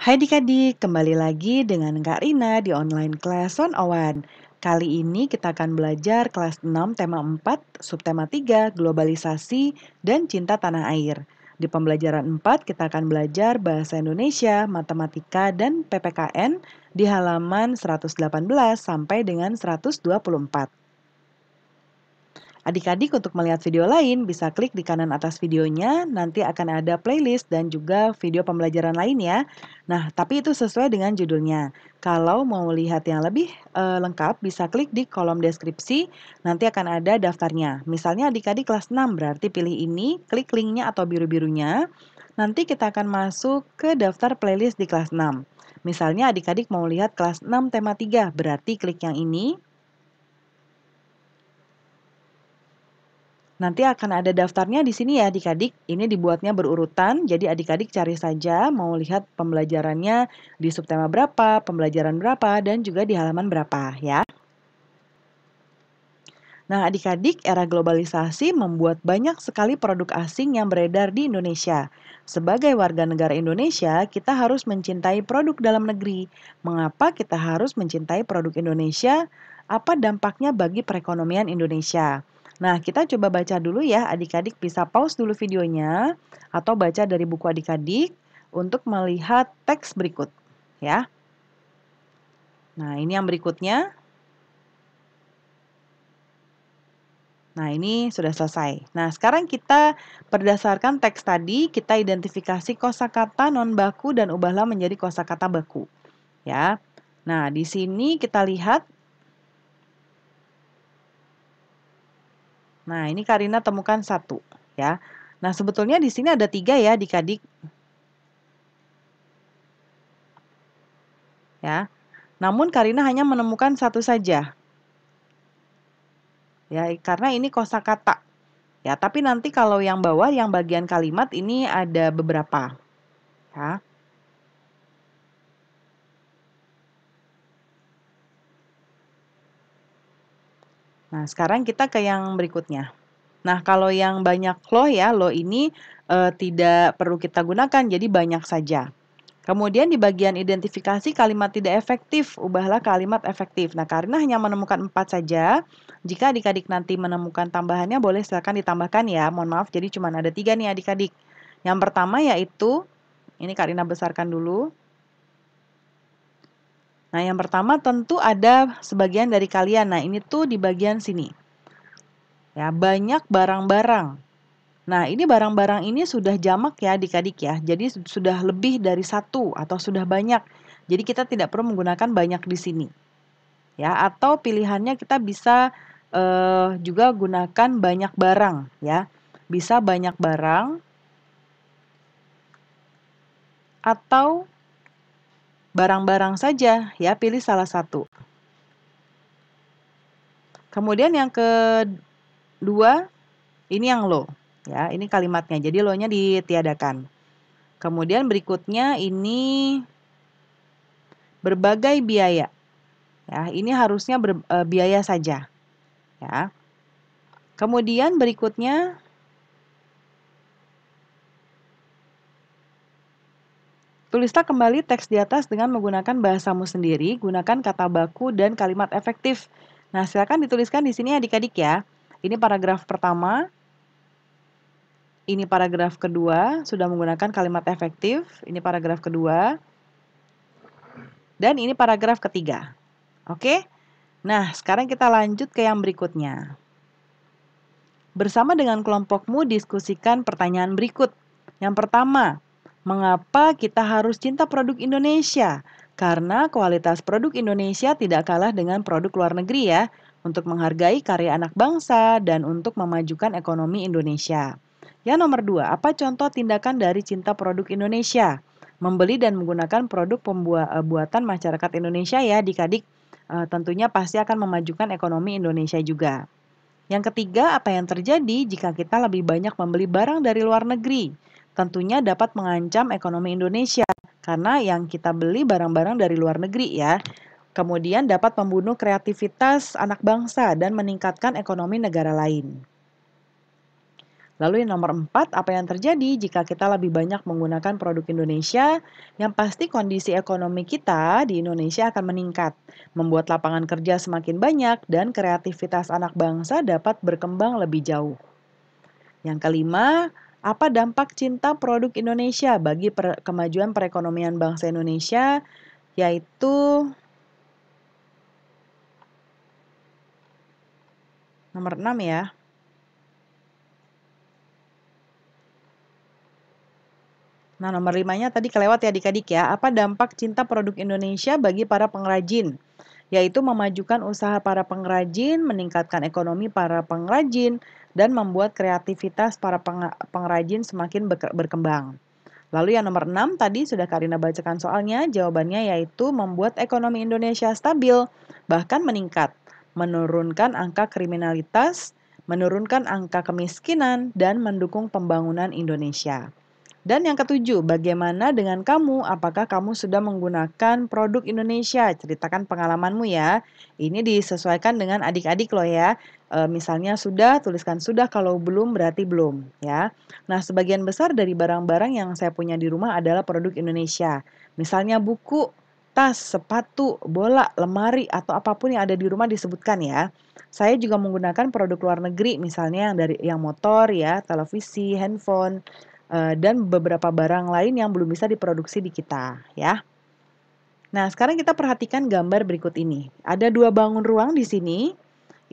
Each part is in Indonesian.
Hai adik-adik, kembali lagi dengan Kak Rina di online kelas on Owan. Kali ini kita akan belajar kelas 6 tema 4, subtema 3, globalisasi dan cinta tanah air. Di pembelajaran 4 kita akan belajar bahasa Indonesia, matematika dan PPKN di halaman 118 sampai dengan 124. Adik-adik untuk melihat video lain bisa klik di kanan atas videonya, nanti akan ada playlist dan juga video pembelajaran lainnya. Nah, tapi itu sesuai dengan judulnya. Kalau mau lihat yang lebih e, lengkap bisa klik di kolom deskripsi, nanti akan ada daftarnya. Misalnya adik-adik kelas 6 berarti pilih ini, klik linknya atau biru-birunya. Nanti kita akan masuk ke daftar playlist di kelas 6. Misalnya adik-adik mau lihat kelas 6 tema 3, berarti klik yang ini. Nanti akan ada daftarnya di sini ya adik-adik. Ini dibuatnya berurutan, jadi adik-adik cari saja mau lihat pembelajarannya di subtema berapa, pembelajaran berapa, dan juga di halaman berapa ya. Nah, adik-adik, era globalisasi membuat banyak sekali produk asing yang beredar di Indonesia. Sebagai warga negara Indonesia, kita harus mencintai produk dalam negeri. Mengapa kita harus mencintai produk Indonesia? Apa dampaknya bagi perekonomian Indonesia? Nah, kita coba baca dulu ya adik-adik bisa pause dulu videonya atau baca dari buku adik-adik untuk melihat teks berikut ya. Nah, ini yang berikutnya. Nah, ini sudah selesai. Nah, sekarang kita berdasarkan teks tadi kita identifikasi kosakata non baku dan ubahlah menjadi kosakata baku. Ya. Nah, di sini kita lihat Nah, ini Karina temukan satu, ya. Nah, sebetulnya di sini ada tiga ya dikadik. kadik Ya. Namun Karina hanya menemukan satu saja. Ya, karena ini kosakata. Ya, tapi nanti kalau yang bawah yang bagian kalimat ini ada beberapa. Ya. Nah, sekarang kita ke yang berikutnya. Nah, kalau yang banyak lo ya, lo ini e, tidak perlu kita gunakan, jadi banyak saja. Kemudian di bagian identifikasi kalimat tidak efektif, ubahlah kalimat efektif. Nah, karena hanya menemukan empat saja, jika adik-adik nanti menemukan tambahannya, boleh silakan ditambahkan ya. Mohon maaf, jadi cuma ada tiga nih adik-adik. Yang pertama yaitu, ini Karina besarkan dulu. Nah, yang pertama tentu ada sebagian dari kalian. Nah, ini tuh di bagian sini. Ya, banyak barang-barang. Nah, ini barang-barang ini sudah jamak ya adik-adik ya. Jadi sudah lebih dari satu atau sudah banyak. Jadi kita tidak perlu menggunakan banyak di sini. Ya, atau pilihannya kita bisa eh, juga gunakan banyak barang ya. Bisa banyak barang atau barang-barang saja, ya pilih salah satu. Kemudian yang kedua, ini yang lo, ya ini kalimatnya. Jadi lo-nya ditiadakan. Kemudian berikutnya ini berbagai biaya. Ya, ini harusnya ber, e, biaya saja. Ya. Kemudian berikutnya Tulislah kembali teks di atas dengan menggunakan bahasamu sendiri, gunakan kata baku dan kalimat efektif. Nah, silakan dituliskan di sini adik-adik ya. Ini paragraf pertama, ini paragraf kedua, sudah menggunakan kalimat efektif, ini paragraf kedua, dan ini paragraf ketiga. Oke? Nah, sekarang kita lanjut ke yang berikutnya. Bersama dengan kelompokmu, diskusikan pertanyaan berikut. Yang pertama, Mengapa kita harus cinta produk Indonesia? Karena kualitas produk Indonesia tidak kalah dengan produk luar negeri ya, untuk menghargai karya anak bangsa dan untuk memajukan ekonomi Indonesia. Ya nomor dua, apa contoh tindakan dari cinta produk Indonesia? Membeli dan menggunakan produk pembuatan eh, masyarakat Indonesia ya dikadik eh, tentunya pasti akan memajukan ekonomi Indonesia juga. Yang ketiga, apa yang terjadi jika kita lebih banyak membeli barang dari luar negeri? tentunya dapat mengancam ekonomi Indonesia karena yang kita beli barang-barang dari luar negeri ya. Kemudian dapat membunuh kreativitas anak bangsa dan meningkatkan ekonomi negara lain. Lalu yang nomor empat, apa yang terjadi jika kita lebih banyak menggunakan produk Indonesia? Yang pasti kondisi ekonomi kita di Indonesia akan meningkat, membuat lapangan kerja semakin banyak dan kreativitas anak bangsa dapat berkembang lebih jauh. Yang kelima, apa dampak cinta produk Indonesia bagi per kemajuan perekonomian bangsa Indonesia? Yaitu nomor 6 ya. Nah, nomor limanya tadi kelewat ya adik-adik ya. Apa dampak cinta produk Indonesia bagi para pengrajin? Yaitu memajukan usaha para pengrajin, meningkatkan ekonomi para pengrajin, dan membuat kreativitas para pengrajin semakin berkembang. Lalu yang nomor enam tadi sudah Karina bacakan soalnya, jawabannya yaitu membuat ekonomi Indonesia stabil, bahkan meningkat, menurunkan angka kriminalitas, menurunkan angka kemiskinan, dan mendukung pembangunan Indonesia. Dan yang ketujuh, bagaimana dengan kamu? Apakah kamu sudah menggunakan produk Indonesia? Ceritakan pengalamanmu ya. Ini disesuaikan dengan adik-adik loh ya. E, misalnya sudah, tuliskan sudah. Kalau belum, berarti belum ya. Nah, sebagian besar dari barang-barang yang saya punya di rumah adalah produk Indonesia. Misalnya buku, tas, sepatu, bola, lemari, atau apapun yang ada di rumah disebutkan ya. Saya juga menggunakan produk luar negeri, misalnya yang dari yang motor ya, televisi, handphone, Eh, dan beberapa barang lain yang belum bisa diproduksi di kita ya. Nah, sekarang kita perhatikan gambar berikut ini. Ada dua bangun ruang di sini.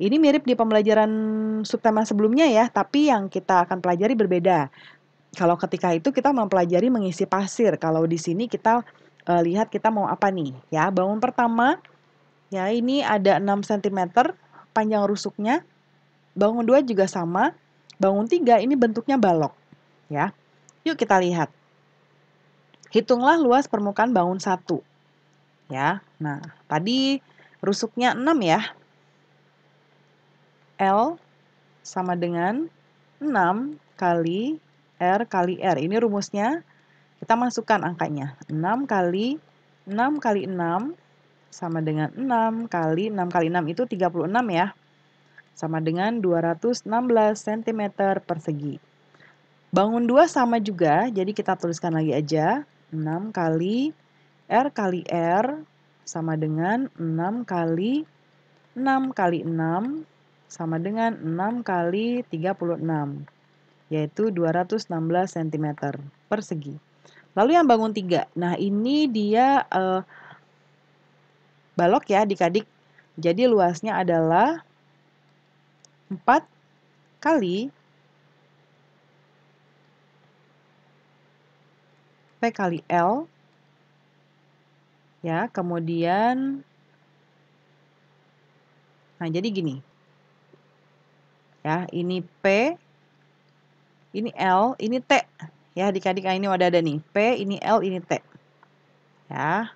Ini mirip di pembelajaran subtema sebelumnya ya, tapi yang kita akan pelajari berbeda. Kalau ketika itu kita mempelajari mengisi pasir, kalau di sini kita e, lihat kita mau apa nih ya. Bangun pertama ya ini ada 6 cm panjang rusuknya. Bangun dua juga sama. Bangun tiga ini bentuknya balok ya. Yuk kita lihat. Hitunglah luas permukaan bangun satu. Ya, nah tadi rusuknya 6 ya. L sama dengan 6 kali R kali R. Ini rumusnya. Kita masukkan angkanya. 6 kali 6 kali 6 sama dengan 6 kali 6 kali 6 itu 36 ya. Sama dengan 216 cm persegi. Bangun 2 sama juga, jadi kita tuliskan lagi aja. 6 kali R kali R sama dengan 6 kali 6 kali 6 sama dengan 6 kali 36, yaitu 216 cm persegi. Lalu yang bangun 3, nah ini dia eh, balok ya adik-adik. Jadi luasnya adalah 4 kali P kali L. Ya, kemudian Nah, jadi gini. Ya, ini P, ini L, ini T. Ya, adik-adik ah, ini udah ada nih. P, ini L, ini T. Ya.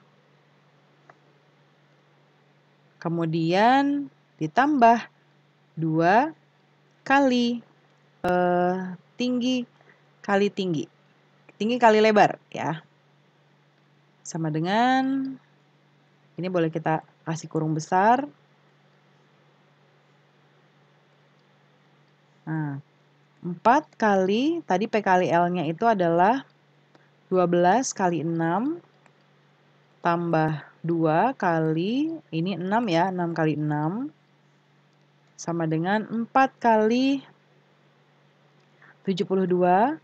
Kemudian ditambah 2 kali eh, tinggi kali tinggi tinggi kali lebar ya. Sama dengan ini boleh kita kasih kurung besar. Nah, 4 kali, tadi P kali L-nya itu adalah 12 kali 6 tambah 2 kali, ini 6 ya, 6 kali 6 sama dengan 4 kali 72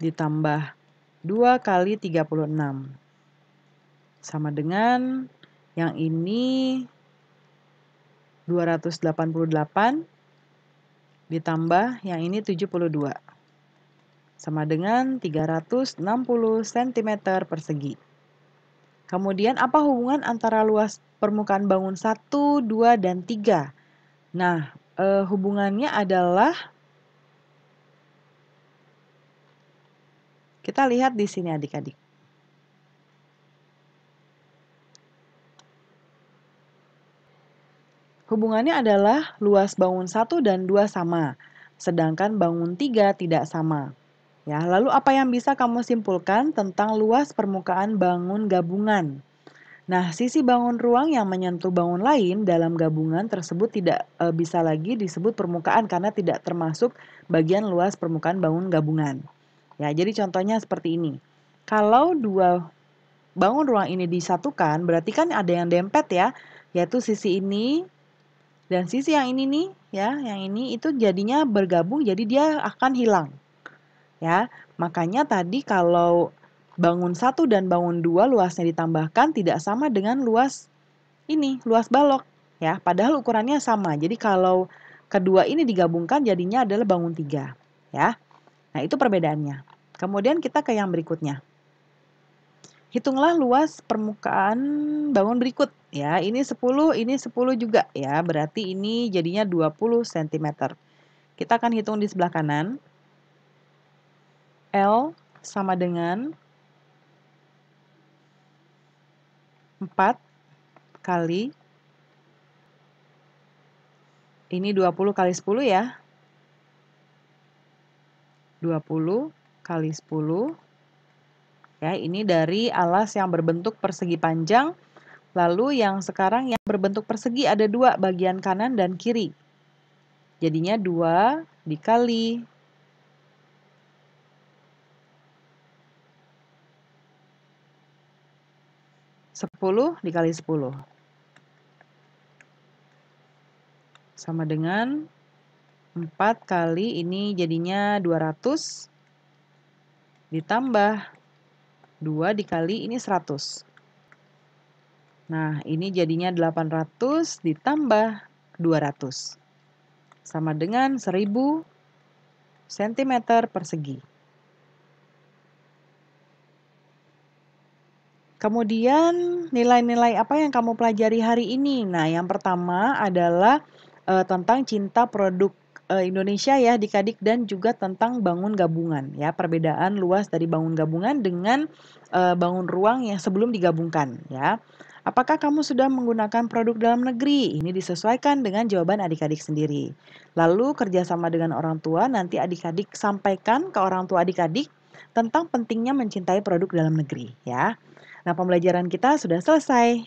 ditambah 2 kali 36. Sama dengan yang ini 288 ditambah yang ini 72. Sama dengan 360 cm persegi. Kemudian apa hubungan antara luas permukaan bangun 1, 2, dan 3? Nah, eh, hubungannya adalah Kita lihat di sini adik-adik. Hubungannya adalah luas bangun 1 dan 2 sama, sedangkan bangun 3 tidak sama. Ya, lalu apa yang bisa kamu simpulkan tentang luas permukaan bangun gabungan? Nah, sisi bangun ruang yang menyentuh bangun lain dalam gabungan tersebut tidak e, bisa lagi disebut permukaan karena tidak termasuk bagian luas permukaan bangun gabungan. Ya, jadi contohnya seperti ini. Kalau dua bangun ruang ini disatukan, berarti kan ada yang dempet ya, yaitu sisi ini dan sisi yang ini nih, ya, yang ini itu jadinya bergabung, jadi dia akan hilang. Ya, makanya tadi kalau bangun satu dan bangun dua luasnya ditambahkan tidak sama dengan luas ini, luas balok ya. Padahal ukurannya sama. Jadi kalau kedua ini digabungkan jadinya adalah bangun tiga, ya. Nah, itu perbedaannya. Kemudian kita ke yang berikutnya. Hitunglah luas permukaan bangun berikut ya. Ini 10, ini 10 juga ya. Berarti ini jadinya 20 cm. Kita akan hitung di sebelah kanan. L sama dengan 4 kali ini 20 kali 10 ya. 20 kali 10. Ya, ini dari alas yang berbentuk persegi panjang. Lalu yang sekarang yang berbentuk persegi ada dua, bagian kanan dan kiri. Jadinya 2 dikali sepuluh dikali sepuluh sama dengan empat kali ini jadinya dua ratus ditambah 2 dikali ini 100. Nah, ini jadinya 800 ditambah 200. Sama dengan 1000 cm persegi. Kemudian nilai-nilai apa yang kamu pelajari hari ini? Nah, yang pertama adalah e, tentang cinta produk. Eh, Indonesia ya adik-adik dan juga tentang bangun gabungan ya perbedaan luas dari bangun gabungan dengan uh, bangun ruang yang sebelum digabungkan ya. Apakah kamu sudah menggunakan produk dalam negeri? Ini disesuaikan dengan jawaban adik-adik sendiri. Lalu kerjasama dengan orang tua nanti adik-adik sampaikan ke orang tua adik-adik tentang pentingnya mencintai produk dalam negeri ya. Nah pembelajaran kita sudah selesai.